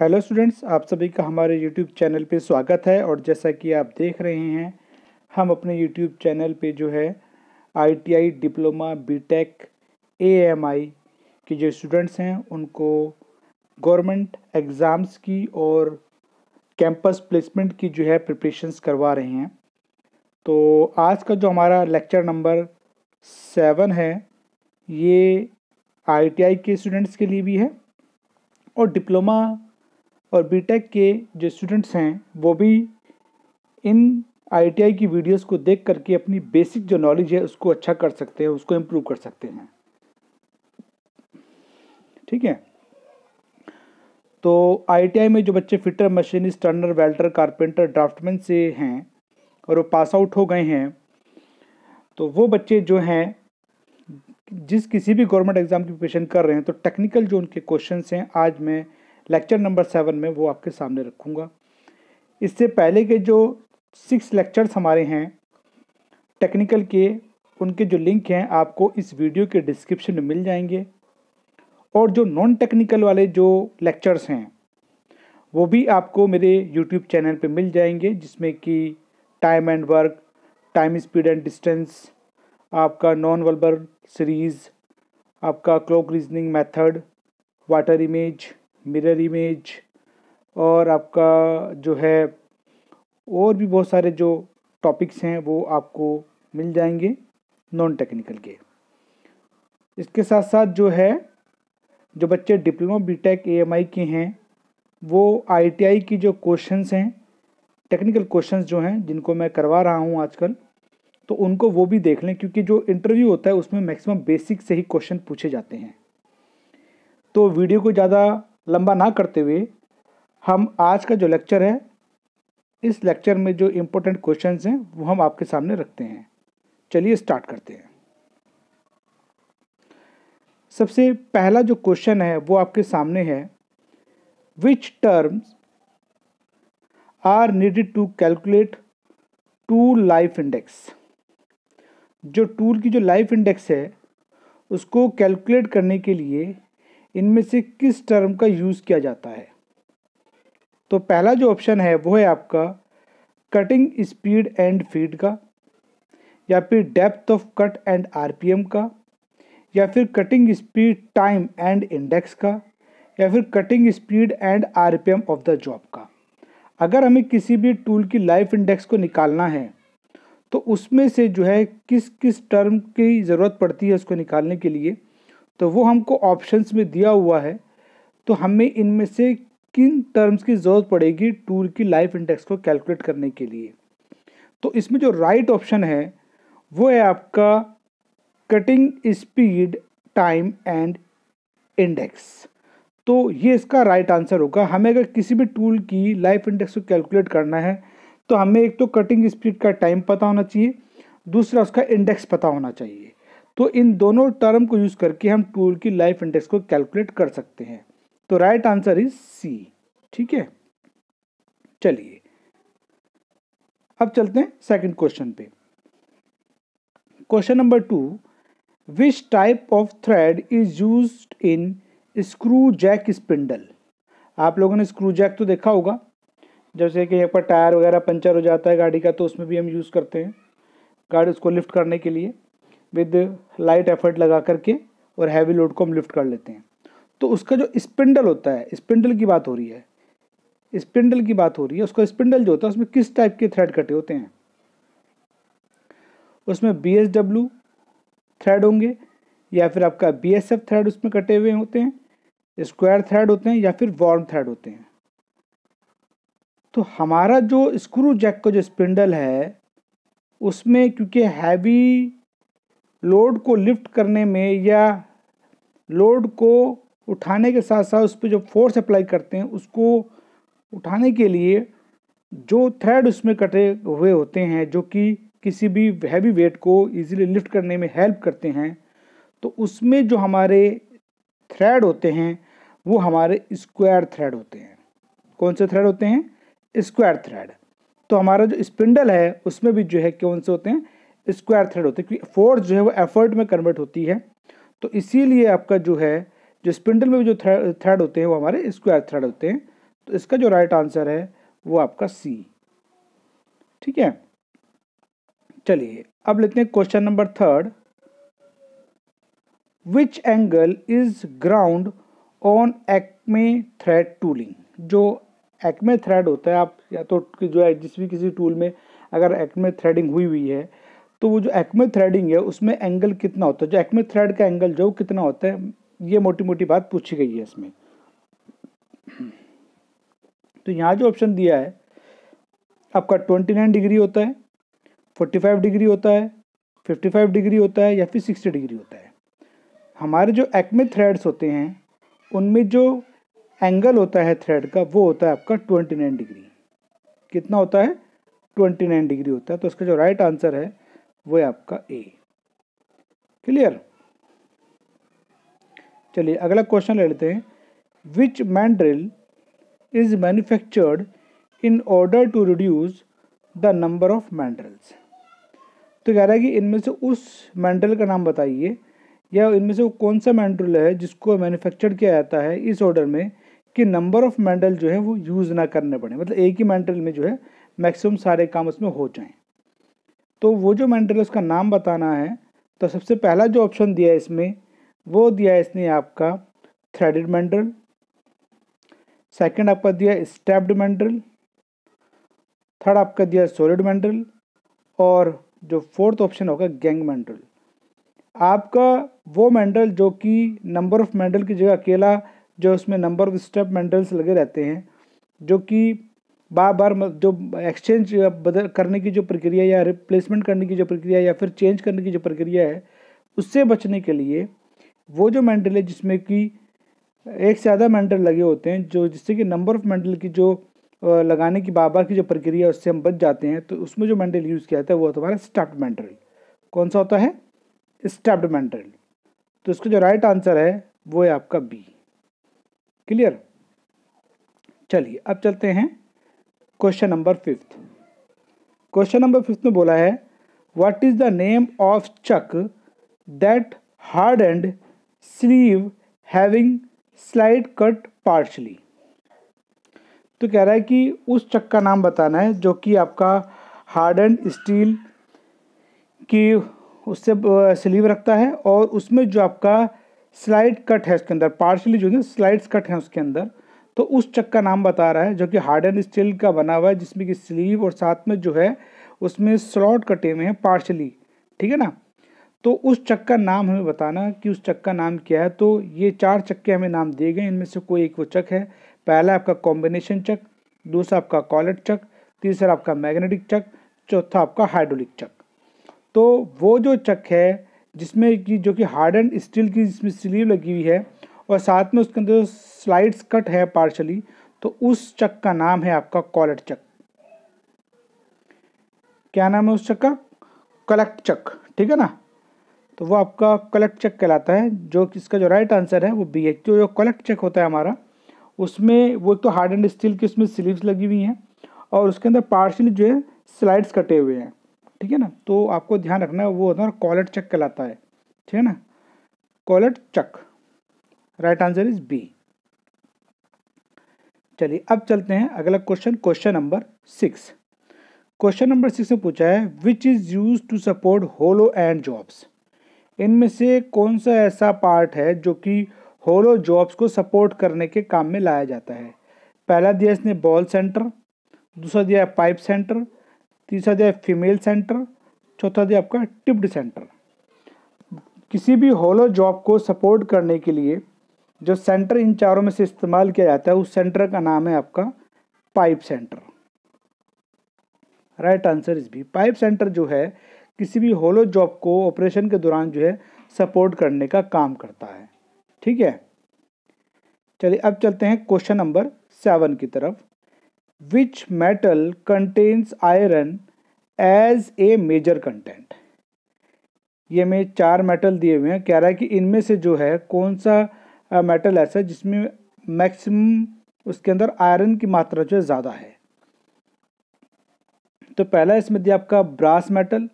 hello students आप सभी का हमारे यूट्यूब चैनल पे स्वागत है और जैसा कि आप देख रहे हैं हम अपने यूट्यूब चैनल पे जो है आईटीआई डिप्लोमा बीटेक एएमआई के जो स्टूडेंट्स हैं उनको गवर्नमेंट एग्ज़ाम्स की और कैंपस प्लेसमेंट की जो है प्रिपरेशंस करवा रहे हैं तो आज का जो हमारा लेक्चर नंबर सेवन है ये आईटीआई के स्टूडेंट्स के लिए भी है और डिप्लोमा और बीटेक के जो स्टूडेंट्स हैं वो भी इन आईटीआई की वीडियोस को देख करके अपनी बेसिक जो नॉलेज है उसको अच्छा कर सकते हैं उसको इम्प्रूव कर सकते हैं ठीक है तो आईटीआई में जो बच्चे fitter machinist turner welder carpenter draughtsman से हैं और वो पास आउट हो गए हैं तो वो बच्चे जो हैं जिस किसी भी गवर्नमेंट एग्ज़ाम की प्रिपरेशन कर रहे हैं तो टेक्निकल जो उनके क्वेश्चन हैं आज मैं लेक्चर नंबर सेवन में वो आपके सामने रखूँगा इससे पहले के जो सिक्स लेक्चर्स हमारे हैं टेक्निकल के उनके जो लिंक हैं आपको इस वीडियो के डिस्क्रिप्शन में मिल जाएंगे और जो नॉन टेक्निकल वाले जो लेक्चर्स हैं वो भी आपको मेरे यूट्यूब चैनल पे मिल जाएंगे जिसमें कि time and work time speed and distance आपका नॉन वर्बल सीरीज़ आपका clock reasoning method water image mirror image और आपका जो है और भी बहुत सारे जो टॉपिक्स हैं वो आपको मिल जाएंगे नॉन टेक्निकल के इसके साथ साथ जो है जो बच्चे डिप्लोमा बीटेक एएमआई के हैं वो आईटीआई की जो क्वेश्चंस हैं टेक्निकल क्वेश्चंस जो हैं जिनको मैं करवा रहा हूँ आजकल तो उनको वो भी देख लें क्योंकि जो इंटरव्यू होता है उसमें मैक्सिमम बेसिक से ही क्वेश्चन पूछे जाते हैं तो वीडियो को ज़्यादा लंबा ना करते हुए हम आज का जो लेक्चर है इस लेक्चर में जो इम्पोर्टेंट क्वेश्चंस हैं वो हम आपके सामने रखते हैं चलिए स्टार्ट करते हैं सबसे पहला जो क्वेश्चन है वो आपके सामने है which terms are needed to calculate tool life index जो टूल की जो लाइफ इंडेक्स है उसको कैलकुलेट करने के लिए इनमें से किस टर्म का यूज़ किया जाता है तो पहला जो ऑप्शन है वो है आपका कटिंग स्पीड एंड फीड का या फिर depth of cut and RPM का या फिर cutting speed time and index का या फिर cutting speed and RPM of the job का अगर हमें किसी भी टूल की लाइफ इंडेक्स को निकालना है तो उसमें से जो है किस किस टर्म की ज़रूरत पड़ती है उसको निकालने के लिए तो वो हमको ऑप्शंस में दिया हुआ है तो हमें इनमें से किन टर्म्स की ज़रूरत पड़ेगी टूर की लाइफ इंडेक्स को कैलकुलेट करने के लिए तो इसमें जो राइट right ऑप्शन है वो है आपका cutting speed time and index तो ये इसका राइट right आंसर होगा हमें अगर किसी भी टूल की लाइफ इंडेक्स को कैलकुलेट करना है तो हमें एक तो कटिंग स्पीड का टाइम पता होना चाहिए दूसरा उसका इंडेक्स पता होना चाहिए तो इन दोनों टर्म को यूज करके हम टूल की लाइफ इंडेक्स को कैलकुलेट कर सकते हैं तो राइट आंसर इज सी ठीक है चलिए अब चलते हैं सेकंड क्वेश्चन पे question number two which type of thread is use in screw jack spindle आप लोगों ने स्क्रू जैक तो देखा होगा जैसे कि यहाँ पर टायर वगैरह पंचर हो जाता है गाड़ी का तो उसमें भी हम यूज़ करते हैं गाड़ी उसको लिफ्ट करने के लिए विद लाइट एफर्ट लगा करके और हैवी लोड को हम लिफ्ट कर लेते हैं तो उसका जो स्पिंडल होता है स्पिंडल की बात हो रही है स्पिंडल की बात हो रही है उसका स्पिंडल जो होता है उसमें किस टाइप के थ्रेड कटे होते हैं उसमें बी एस डब्ल्यू थ्रेड होंगे या फिर आपका बी एस एफ थ्रेड उसमें कटे हुए होते हैं स्क्वायर थ्रेड होते हैं या फिर वॉर्म थ्रेड होते हैं तो हमारा जो स्क्रू जैक का जो स्पिंडल है उसमें क्योंकि हैवी लोड को लिफ्ट करने में या लोड को उठाने के साथ साथ उस पर जो फोर्स अप्लाई करते हैं उसको उठाने के लिए जो थ्रेड उसमें कटे हुए होते हैं जो कि किसी भी हैवी वेट को इजीली लिफ्ट करने में हेल्प करते हैं तो उसमें जो हमारे थ्रेड होते हैं वो हमारे स्क्वायर थ्रेड होते हैं कौन से थ्रेड होते हैं स्क्वायर थ्रेड तो हमारा जो स्पिंडल है उसमें भी जो है कौन से होते हैं स्क्वायर थ्रेड होते हैं क्योंकि फोर्स जो है वो एफर्ट में कन्वर्ट होती है तो इसीलिए आपका जो है जो स्पिंडल में भी जो थ्रेड होते हैं वो हमारे स्क्वायर थ्रेड होते हैं तो इसका जो राइट आंसर है वो आपका सी ठीक है चलिए अब लेते हैं question number third which angle is ground on acme thread tooling जो एक्मे थ्रेड होता है आप या तो जो है जिस भी किसी टूल में अगर एक्मे थ्रेडिंग हुई हुई है तो वो जो एक्मे थ्रेडिंग है उसमें एंगल कितना होता है जो एक्मे थ्रेड का एंगल जो कितना होता है ये मोटी मोटी बात पूछी गई है इसमें तो यहाँ जो ऑप्शन दिया है आपका ट्वेंटी नाइन डिग्री होता है फोर्टी फाइव डिग्री होता है फिफ्टी फाइव डिग्री होता है या फिर सिक्सटी डिग्री होता है हमारे जो एक्मे थ्रेड्स होते हैं उनमें जो एंगल होता है थ्रेड का वो होता है आपका ट्वेंटी नाइन डिग्री कितना होता है ट्वेंटी नाइन डिग्री होता है तो उसका जो राइट आंसर है वो है आपका ए क्लियर चलिए अगला क्वेश्चन ले लेते हैं which mandrel is manufactured in order to reduce the number of mandrels तो कह रहा है कि इनमें से उस मैंड्रल का नाम बताइए या इनमें से वो कौन सा मैंड्रिल है जिसको मैन्युफैक्चर किया जाता है इस ऑर्डर में कि नंबर ऑफ मैंड्रिल जो है वो यूज़ ना करने पड़े मतलब एक ही मैंड्रिल में जो है मैक्सिमम सारे काम उसमें हो जाएँ तो वो जो मेंटर उसका नाम बताना है तो सबसे पहला जो ऑप्शन दिया है इसमें वो दिया है इसने आपका थ्रेडेड मेंटल सेकंड आपका दिया स्टेप्ड मेंटल थर्ड आपका दिया सोलिड मेंटल और जो फोर्थ ऑप्शन होगा गैंग मेंटल आपका वो मेंटल जो कि नंबर ऑफ मेंटल की जगह अकेला जो उसमें नंबर ऑफ स्टेप मेंटल्स लगे रहते हैं जो कि बार बार जो एक्सचेंज बदल करने की जो प्रक्रिया या रिप्लेसमेंट करने की जो प्रक्रिया या फिर चेंज करने की जो प्रक्रिया है उससे बचने के लिए वो जो मेंटल है जिसमें कि एक से ज़्यादा मेंटल लगे होते हैं जो जिससे कि नंबर ऑफ मेंटल की जो लगाने की बार बार की जो प्रक्रिया उससे हम बच जाते हैं तो उसमें जो मेंटल यूज़ किया जाता है वो होता है हमारा स्टैप्ड मेंटल कौन सा होता है स्टप्ड मेंटल तो इसका जो राइट आंसर है वो है आपका बी क्लियर चलिए अब चलते हैं question number fifth question number fifth में बोला है what is the name of chuck that hard and sleeve having slide cut partially तो कह रहा है कि उस चक का नाम बताना है जो कि आपका हार्ड एंड स्टील की उससे स्लीव रखता है और उसमें जो आपका स्लाइड कट है उसके अंदर पार्शली जो है स्लाइड्स कट है उसके अंदर तो उस चक का नाम बता रहा है जो कि हार्ड एंड स्टील का बना हुआ है जिसमें कि स्लीव और साथ में जो है उसमें स्लॉट कटे हुए हैं पार्शली ठीक है ना तो उस चक का नाम हमें बताना कि उस चक का नाम क्या है तो ये चार चक्के हमें नाम दिए गए इनमें से कोई एक वो चक है पहला आपका कॉम्बिनेशन चक दूसरा आपका कॉलेट चक तीसरा आपका मैग्नेटिक चक चौथा आपका हाइड्रोलिक चक तो वो जो चक है जिसमें कि जो कि हार्ड एंड स्टील की जिसमें स्लीव लगी हुई है और साथ में उसके अंदर स्लाइड्स कट है पार्शली तो उस चक का नाम है आपका कॉलेट चक क्या नाम है उस चक का कलेक्ट चक ठीक है ना तो वो आपका कलेक्ट चक कहलाता है जो इसका जो राइट आंसर है वो बी है तो जो कलेक्ट चक होता है हमारा उसमें वो एक तो हार्ड एंड स्टील की उसमें स्लीव्स लगी हुई हैं और उसके अंदर पार्शली जो है स्लाइड्स कटे हुए हैं ठीक है ना तो आपको ध्यान रखना है वो होता है कॉलेट चक कहलाता है ठीक है ना collet chuck right answer is B चलिए अब चलते हैं अगला question question number six question number six में पूछा है which is use to support hollow end jobs इनमें से कौन सा ऐसा पार्ट है जो कि होलो जॉब्स को सपोर्ट करने के काम में लाया जाता है पहला दिया इसने बॉल सेंटर दूसरा दिया पाइप सेंटर तीसरा दिया फीमेल सेंटर चौथा दिया आपका टिप्ड सेंटर किसी भी होलो जॉब को सपोर्ट करने के लिए जो सेंटर इन चारों में से इस्तेमाल किया जाता है उस सेंटर का नाम है आपका pipe centre right answer is B pipe centre जो है किसी भी होलो जॉब को ऑपरेशन के दौरान जो है सपोर्ट करने का काम करता है ठीक है चलिए अब चलते हैं क्वेश्चन नंबर सेवन की तरफ which metal contains iron as a major content ये में चार मेटल दिए हुए हैं कह रहा है कि इनमें से जो है कौन सा मेटल ऐसा जिसमें मैक्सिमम उसके अंदर आयरन की मात्रा जो है ज़्यादा है तो पहला इसमें दिया आपका brass metal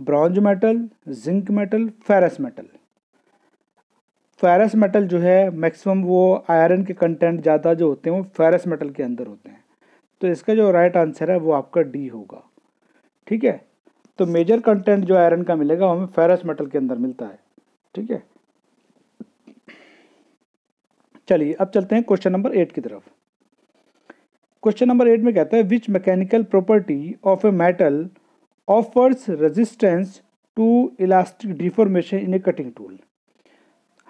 bronze metal zinc metal ferrous metal ferrous metal जो है मैक्सिमम वो आयरन के कंटेंट ज़्यादा जो होते हैं वो फेरस मेटल के अंदर होते हैं तो इसका जो राइट आंसर है वो आपका डी होगा ठीक है तो मेजर कंटेंट जो आयरन का मिलेगा हमें फेरस मेटल के अंदर मिलता है ठीक है चलिए अब चलते हैं क्वेश्चन नंबर एट की तरफ क्वेश्चन नंबर एट में कहता है which mechanical property of a metal offers resistance to elastic deformation in a cutting tool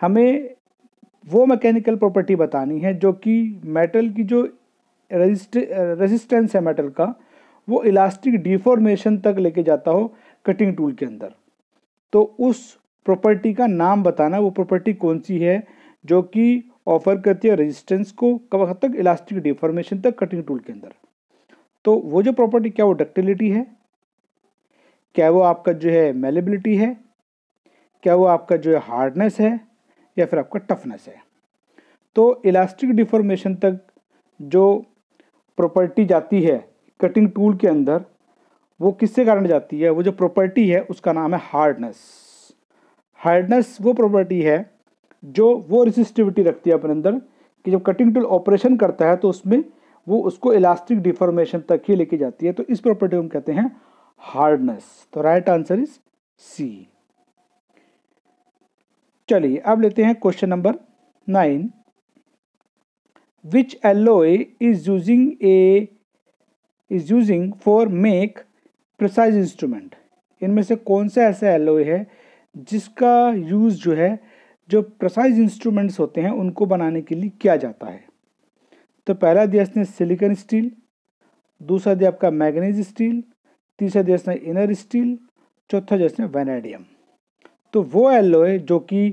हमें वो मैकेनिकल प्रॉपर्टी बतानी है जो कि मेटल की जो रेजिस्ट रेजिस्टेंस है मेटल का वो इलास्टिक डिफॉर्मेशन तक लेके जाता हो कटिंग टूल के अंदर तो उस प्रॉपर्टी का नाम बताना वो प्रॉपर्टी कौन सी है जो कि ऑफर करती है रेजिस्टेंस को कब तक इलास्टिक डिफॉर्मेशन तक कटिंग टूल के अंदर तो वो जो प्रॉपर्टी क्या वो डक्टिलिटी है क्या वो आपका जो है मेलेबिलिटी है क्या वो आपका जो है हार्डनेस है या फिर आपका टफनेस है तो इलास्टिक डिफॉर्मेशन तक जो प्रॉपर्टी जाती है कटिंग टूल के अंदर वो किसके कारण जाती है वो जो प्रॉपर्टी है उसका नाम है हार्डनेस हार्डनेस वो प्रॉपर्टी है जो वो रिसिस्टिविटी रखती है अपने अंदर कि जब कटिंग टूल ऑपरेशन करता है तो उसमें वो उसको इलास्टिक डिफॉर्मेशन तक ही लेके जाती है तो इस प्रॉपर्टी को हम कहते हैं हार्डनेस तो राइट आंसर इज सी चलिए अब लेते हैं question number nine which alloy is using a is using for make precise instrument इनमें से कौन सा ऐसा एलोए है जिसका यूज़ जो है जो प्रसाइज इंस्ट्रूमेंट्स होते हैं उनको बनाने के लिए किया जाता है तो पहला दिया इसने सिलिकन स्टील दूसरा दिया आपका मैगनीज स्टील तीसरा दिया इसने इनर स्टील चौथा दिया इसने वेनेडियम तो वो एलोए जो कि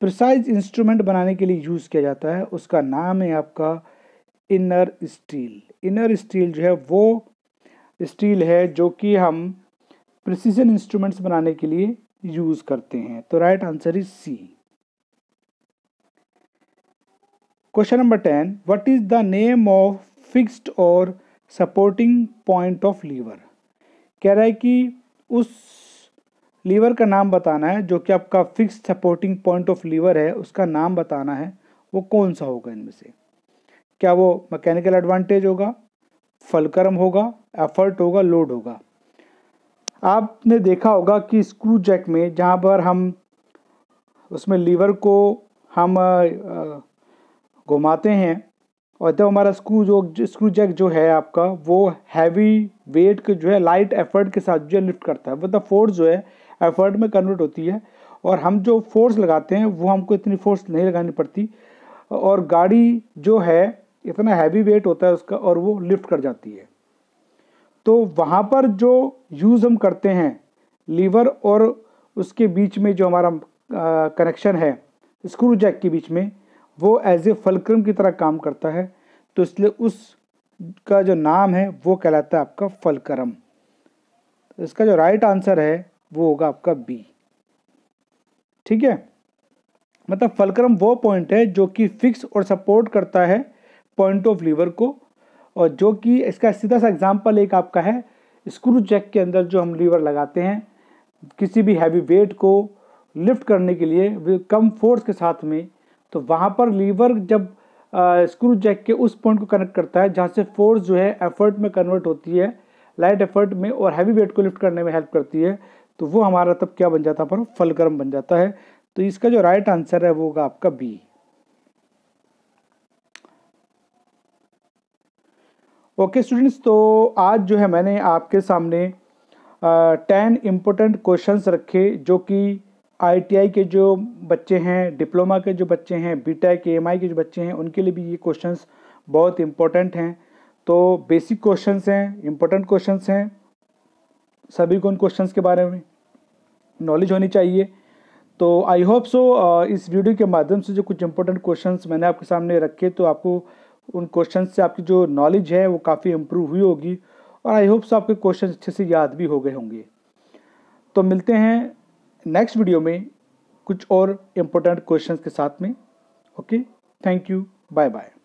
प्रिसाइज इंस्ट्रूमेंट बनाने के लिए यूज़ किया जाता है उसका नाम है आपका इनर स्टील इनर स्टील जो है वो स्टील है जो कि हम प्रिसीजन इंस्ट्रूमेंट्स बनाने के लिए यूज़ करते हैं तो right answer is C question number ten what is the name of fixed और सपोर्टिंग पॉइंट ऑफ लीवर कह रहा है कि उस लीवर का नाम बताना है जो कि आपका fix supporting point of lever है उसका नाम बताना है वो कौन सा होगा इनमें से क्या वो मैकेनिकल एडवांटेज होगा फलकर्म होगा एफर्ट होगा लोड होगा आपने देखा होगा कि स्क्रू जैक में जहाँ पर हम उसमें लीवर को हम घुमाते हैं और जब तो हमारा स्क्रू जो स्क्रू जैक जो है आपका वो हैवी वेट के जो है लाइट एफर्ट के साथ जो है लिफ्ट करता है मतलब फोर्स जो है एफर्ट में कन्वर्ट होती है और हम जो फोर्स लगाते हैं वो हमको इतनी फोर्स नहीं लगानी पड़ती और गाड़ी जो है इतना हैवी वेट होता है उसका और वो लिफ्ट कर जाती है तो वहाँ पर जो यूज़ हम करते हैं लीवर और उसके बीच में जो हमारा कनेक्शन है स्क्रू जैक के बीच में वो एज ए फलक्रम की तरह काम करता है तो इसलिए उसका जो नाम है वो कहलाता है आपका फलक्रम तो इसका जो राइट आंसर है वो होगा आपका बी ठीक है मतलब फलक्रम वो पॉइंट है जो कि फिक्स और सपोर्ट करता है पॉइंट ऑफ लीवर को और जो कि इसका सीधा सा एग्जांपल एक आपका है स्क्रू जैक के अंदर जो हम लीवर लगाते हैं किसी भी हैवी वेट को लिफ्ट करने के लिए कम फोर्स के साथ में तो वहाँ पर लीवर जब स्क्रू जैक के उस पॉइंट को कनेक्ट करता है जहाँ से फोर्स जो है एफर्ट में कन्वर्ट होती है लाइट एफर्ट में और हैवी वेट को लिफ्ट करने में हेल्प करती है तो वो हमारा तब क्या बन जाता है पर फलक्रम बन जाता है तो इसका जो राइट आंसर है वो होगा आपका बी ओके स्टूडेंट्स तो आज जो है मैंने आपके सामने टेन इम्पोर्टेंट क्वेश्चंस रखे जो कि आईटीआई के जो बच्चे हैं डिप्लोमा के जो बच्चे हैं बीटेक एएमआई के जो बच्चे हैं उनके लिए भी ये क्वेश्चंस बहुत इम्पोर्टेंट हैं तो बेसिक क्वेश्चंस हैं इम्पोर्टेंट क्वेश्चंस हैं सभी को उन क्वेश्चंस के बारे में नॉलेज होनी चाहिए तो आई होप सो इस वीडियो के माध्यम से जो कुछ इंपॉर्टेंट क्वेश्चन मैंने आपके सामने रखे तो आपको उन क्वेश्चन से आपकी जो नॉलेज है वो काफ़ी इम्प्रूव हुई होगी और आई होप सो आपके क्वेश्चन अच्छे से याद भी हो गए होंगे तो मिलते हैं नेक्स्ट वीडियो में कुछ और इम्पोर्टेंट क्वेश्चंस के साथ में okay thank you bye bye